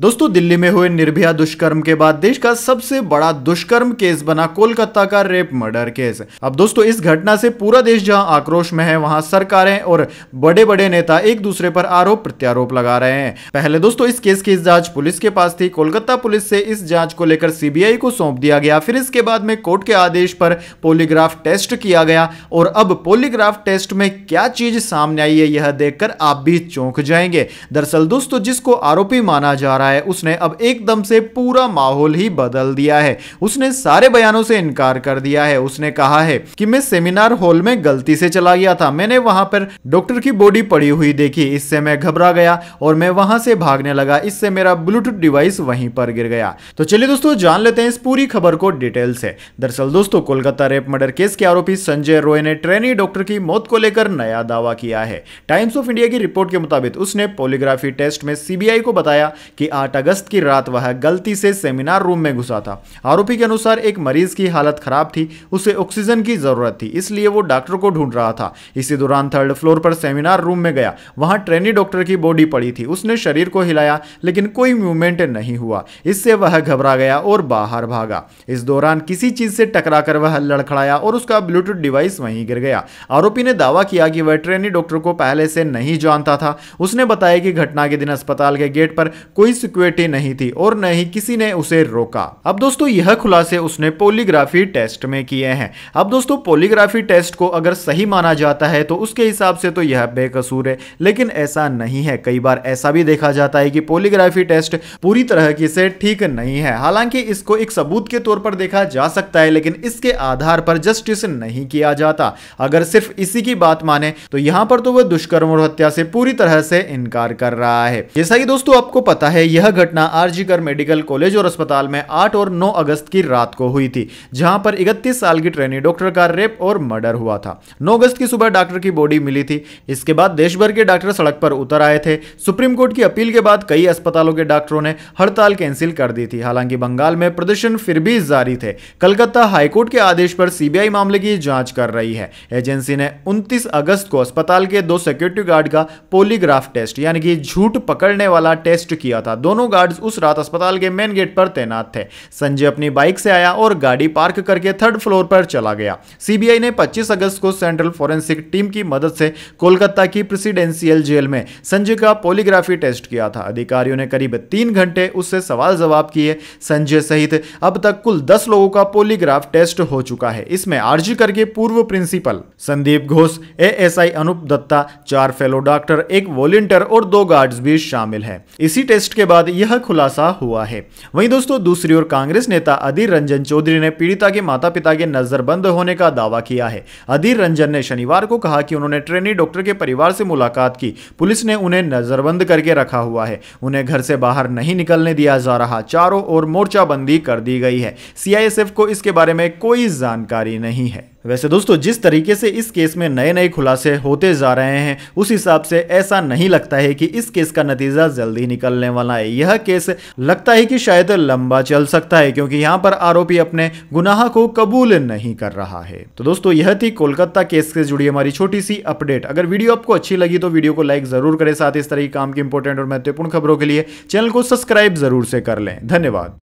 दोस्तों दिल्ली में हुए निर्भया दुष्कर्म के बाद देश का सबसे बड़ा दुष्कर्म केस बना कोलकाता का रेप मर्डर केस अब दोस्तों इस घटना से पूरा देश जहां आक्रोश में है वहां सरकारें और बड़े बड़े नेता एक दूसरे पर आरोप प्रत्यारोप लगा रहे हैं पहले दोस्तों इस केस की जांच पुलिस के पास थी कोलकाता पुलिस से इस जांच को लेकर सीबीआई को सौंप दिया गया फिर इसके बाद में कोर्ट के आदेश पर पोलीग्राफ टेस्ट किया गया और अब पोलीग्राफ टेस्ट में क्या चीज सामने आई है यह देखकर आप भी चौंक जाएंगे दरअसल दोस्तों जिसको आरोपी माना जा रहा रहा है उसने अब एकदम से पूरा माहौल ही बदल दिया है उसने सारे बयानों से इनकार कर दिया है उसने कहा है कि मैं सेमिनार हॉल में गलती से चला गया था मैंने वहां पर डॉक्टर की बॉडी पड़ी हुई देखी इससे मैं घबरा गया और मैं वहां से भागने लगा इससे मेरा ब्लूटूथ डिवाइस वहीं पर गिर गया तो चलिए दोस्तों जान लेते हैं इस पूरी खबर को डिटेल से दरअसल दोस्तों कोलकाता रेप मर्डर केस के आरोपी संजय रॉय ने ट्रेनी डॉक्टर की मौत को लेकर नया दावा किया है टाइम्स ऑफ इंडिया की रिपोर्ट के मुताबिक उसने पोलियोग्राफी टेस्ट में सीबीआई को बताया कि 8 अगस्त की रात वह गलती से सेमिनार रूम में घुसा था आरोपी के अनुसार एक मरीज की हालत खराब थी उसे ऑक्सीजन की जरूरत थी इसलिए वो डॉक्टर को ढूंढ रहा था इसी दौरान थर्ड फ्लोर पर सेमिनार रूम में गया वहां ट्रेनी डॉक्टर की बॉडी पड़ी थी उसने शरीर को हिलाया लेकिन कोई मूवमेंट नहीं हुआ इससे वह घबरा गया और बाहर भागा इस दौरान किसी चीज से टकराकर वह लड़खड़ाया और उसका ब्लूटूथ डिवाइस वहीं गिर गया आरोपी ने दावा किया कि वह ट्रेनी डॉक्टर को पहले से नहीं जानता था उसने बताया कि घटना के दिन अस्पताल के गेट पर कोई सिक्योरिटी नहीं थी और न ही किसी ने उसे रोका अब दोस्तों यह खुलासे उसने पोलीग्राफी टेस्ट में किए हैं अब दोस्तों पोलीग्राफी टेस्ट को अगर सही माना जाता है तो उसके हिसाब से तो यह बेकसूर है लेकिन ऐसा नहीं है कई बार ऐसा भी देखा जाता है कि पोलीग्राफी टेस्ट पूरी तरह की से ठीक नहीं है हालांकि इसको एक सबूत के तौर पर देखा जा सकता है लेकिन इसके आधार पर जस्टिस नहीं किया जाता अगर सिर्फ इसी की बात माने तो यहाँ पर तो वह दुष्कर्म और हत्या से पूरी तरह से इनकार कर रहा है जैसा कि दोस्तों आपको पता है यह घटना आरजीकर मेडिकल कॉलेज और अस्पताल में 8 और 9 अगस्त की रात को हुई थी जहां पर 31 साल की ट्रेनी डॉक्टर का रेप और मर्डर हुआ था 9 अगस्त की सुबह डॉक्टर की बॉडी मिली थी इसके बाद देश भर के डॉक्टर सड़क पर उतर आए थे सुप्रीम कोर्ट की अपील के बाद कई अस्पतालों के डॉक्टरों ने हड़ताल कैंसिल कर दी थी हालांकि बंगाल में प्रदर्शन फिर भी जारी थे कलकत्ता हाईकोर्ट के आदेश पर सीबीआई मामले की जांच कर रही है एजेंसी ने उनतीस अगस्त को अस्पताल के दो सिक्योरिटी गार्ड का पोलीग्राफ टेस्ट यानी कि झूठ पकड़ने वाला टेस्ट किया था दोनों गार्ड्स उस रात अस्पताल के मेन गेट पर तैनात थे संजय अपनी बाइक से आया और गाड़ी पार्क करके थर्ड फ्लोर पर चला गया सीबीआई ने 25 अगस्त को सेंट्रल फोरेंसिक टीम की मदद से कोलकाता की प्रेसिडेंशियल जेल में संजय का पोलीग्राफी टेस्ट किया था अधिकारियों ने करीब तीन घंटे उससे सवाल जवाब किए संजय सहित अब तक कुल दस लोगों का पोलीग्राफ टेस्ट हो चुका है इसमें आरजी करके पूर्व प्रिंसिपल संदीप घोष एएसआई अनुप दत्ता चार फेलो डॉक्टर एक वॉलंटियर और दो गार्ड्स भी शामिल है इसी टेस्ट के बाद यह खुलासा हुआ है वहीं दोस्तों दूसरी ओर कांग्रेस नेता अधीर रंजन चौधरी ने पीड़िता के माता पिता के नजरबंद होने का दावा किया है अधीर रंजन ने शनिवार को कहा कि उन्होंने ट्रेनी डॉक्टर के परिवार से मुलाकात की पुलिस ने उन्हें नजरबंद करके रखा हुआ है उन्हें घर से बाहर नहीं निकलने दिया जा रहा चारों ओर मोर्चाबंदी कर दी गई है सीआईएसएफ को इसके बारे में कोई जानकारी नहीं है वैसे दोस्तों जिस तरीके से इस केस में नए नए खुलासे होते जा रहे हैं उस हिसाब से ऐसा नहीं लगता है कि इस केस का नतीजा जल्दी निकलने वाला है यह केस लगता है कि शायद लंबा चल सकता है क्योंकि यहाँ पर आरोपी अपने गुनाह को कबूल नहीं कर रहा है तो दोस्तों यह थी कोलकाता केस से जुड़ी हमारी छोटी सी अपडेट अगर वीडियो आपको अच्छी लगी तो वीडियो को लाइक जरूर करें साथ इस तरह की काम की इंपोर्टेंट और महत्वपूर्ण खबरों के लिए चैनल को सब्सक्राइब जरूर से कर लें धन्यवाद